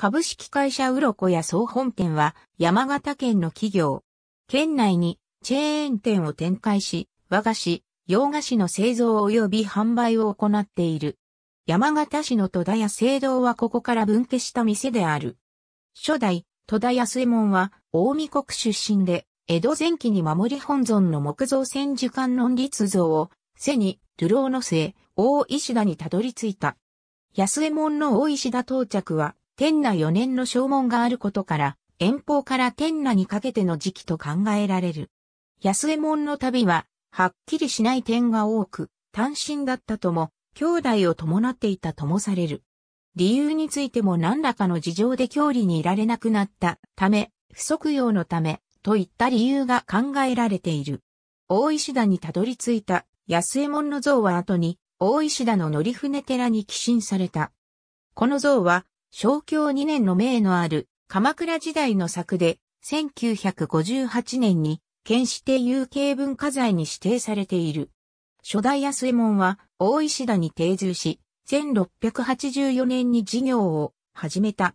株式会社うろこや総本店は山形県の企業。県内にチェーン店を展開し、和菓子、洋菓子の製造及び販売を行っている。山形市の戸田屋聖堂はここから分家した店である。初代、戸田安右衛門は、大見国出身で、江戸前期に守り本尊の木造千手観音立像を、背に、流浪の末、大石田にたどり着いた。安右衛門の大石田到着は、天那4年の正門があることから、遠方から天那にかけての時期と考えられる。安右衛門の旅は、はっきりしない点が多く、単身だったとも、兄弟を伴っていたともされる。理由についても何らかの事情で郷里にいられなくなったため、不足用のため、といった理由が考えられている。大石田にたどり着いた安右衛門の像は後に、大石田の乗船寺に寄進された。この像は、小教2年の命のある鎌倉時代の作で、1958年に県指定有形文化財に指定されている。初代安右衛門は大石田に定住し、1684年に事業を始めた。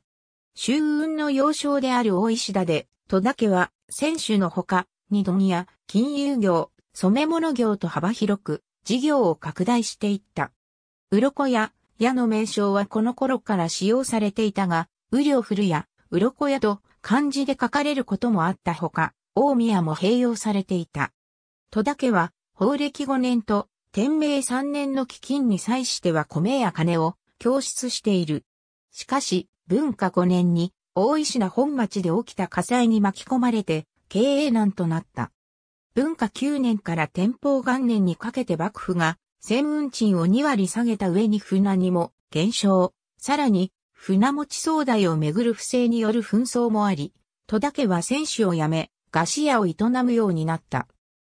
周運の要衝である大石田で、戸田家は選手のほか、二度や金融業、染物業と幅広く事業を拡大していった。鱗や矢の名称はこの頃から使用されていたが、雨量降るや、鱗屋と漢字で書かれることもあったほか、大宮も併用されていた。戸田家は、法暦5年と、天明3年の基金に際しては米や金を供出している。しかし、文化5年に、大石な本町で起きた火災に巻き込まれて、経営難となった。文化9年から天保元年にかけて幕府が船運賃を2割下げた上に船にも減少。さらに、船持ち総代をめぐる不正による紛争もあり、戸田家は選手を辞め、菓子屋を営むようになった。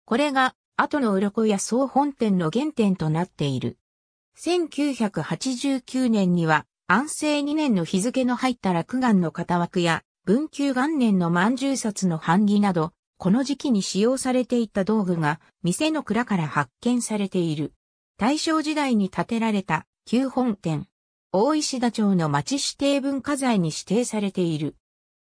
これが、後の鱗や総本店の原点となっている。1989年には、安政2年の日付の入った落眼の型枠や、文久元年の万十札の版木など、この時期に使用されていた道具が、店の蔵から発見されている。大正時代に建てられた旧本店。大石田町の町指定文化財に指定されている。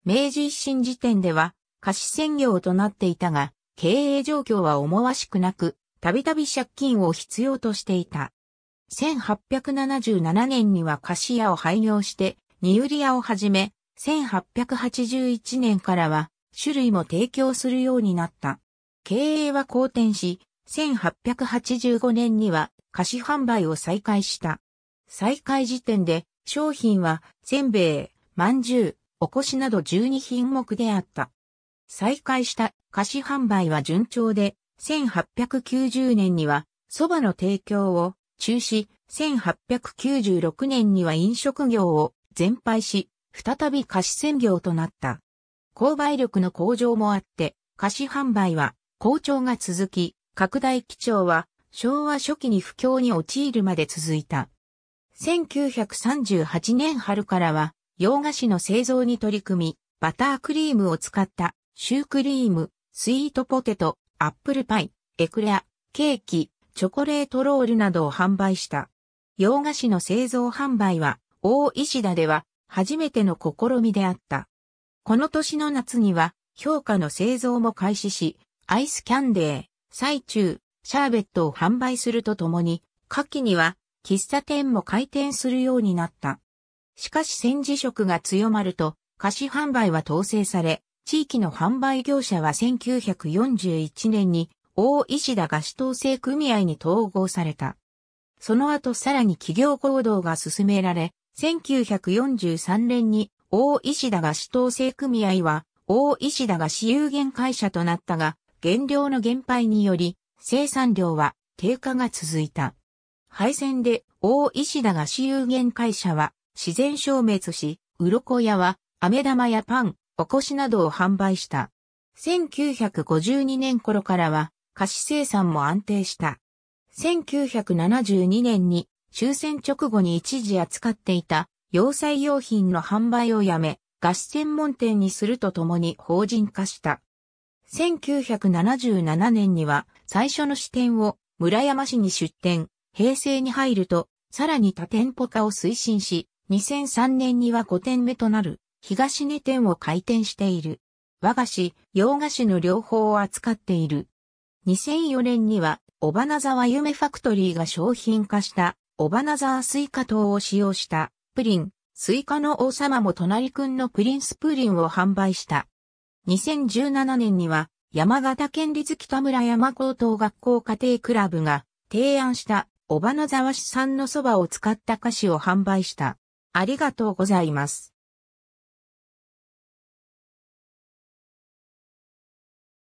明治維新時点では貸し専業となっていたが、経営状況は思わしくなく、たびたび借金を必要としていた。1877年には貸し屋を廃業して、二売り屋を始め、1881年からは種類も提供するようになった。経営は好転し、1885年には貸し販売を再開した。再開時点で商品はせんべい、まんじゅう、おこしなど12品目であった。再開した貸し販売は順調で、1890年には蕎麦の提供を中止、1896年には飲食業を全廃し、再び貸し専業となった。購買力の向上もあって、貸し販売は好調が続き、拡大基調は昭和初期に不況に陥るまで続いた。1938年春からは、洋菓子の製造に取り組み、バタークリームを使ったシュークリーム、スイートポテト、アップルパイ、エクレア、ケーキ、チョコレートロールなどを販売した。洋菓子の製造販売は、大石田では初めての試みであった。この年の夏には、評価の製造も開始し、アイスキャンデー、最中、シャーベットを販売するとともに、夏季には喫茶店も開店するようになった。しかし戦時色が強まると、菓子販売は統制され、地域の販売業者は1941年に大石田菓子統制組合に統合された。その後さらに企業行動が進められ、1943年に大石田菓子統制組合は大石田菓子有限会社となったが、原料の減廃により生産量は低下が続いた。敗戦で大石田が私有限会社は自然消滅し、鱗屋は飴玉やパン、おこしなどを販売した。1952年頃からは菓子生産も安定した。1972年に終戦直後に一時扱っていた洋裁用品の販売をやめ、菓子専門店にするとともに法人化した。1977年には最初の支店を村山市に出店、平成に入ると、さらに多店舗化を推進し、2003年には5店目となる、東根店を開店している。和菓子、洋菓子の両方を扱っている。2004年には、小花沢夢ファクトリーが商品化した、小花沢スイカ糖を使用した、プリン、スイカの王様も隣くんのプリンスプリンを販売した。2017年には、山形県立北村山高等学校家庭クラブが提案した小花沢市産の蕎麦を使った菓子を販売した。ありがとうございます。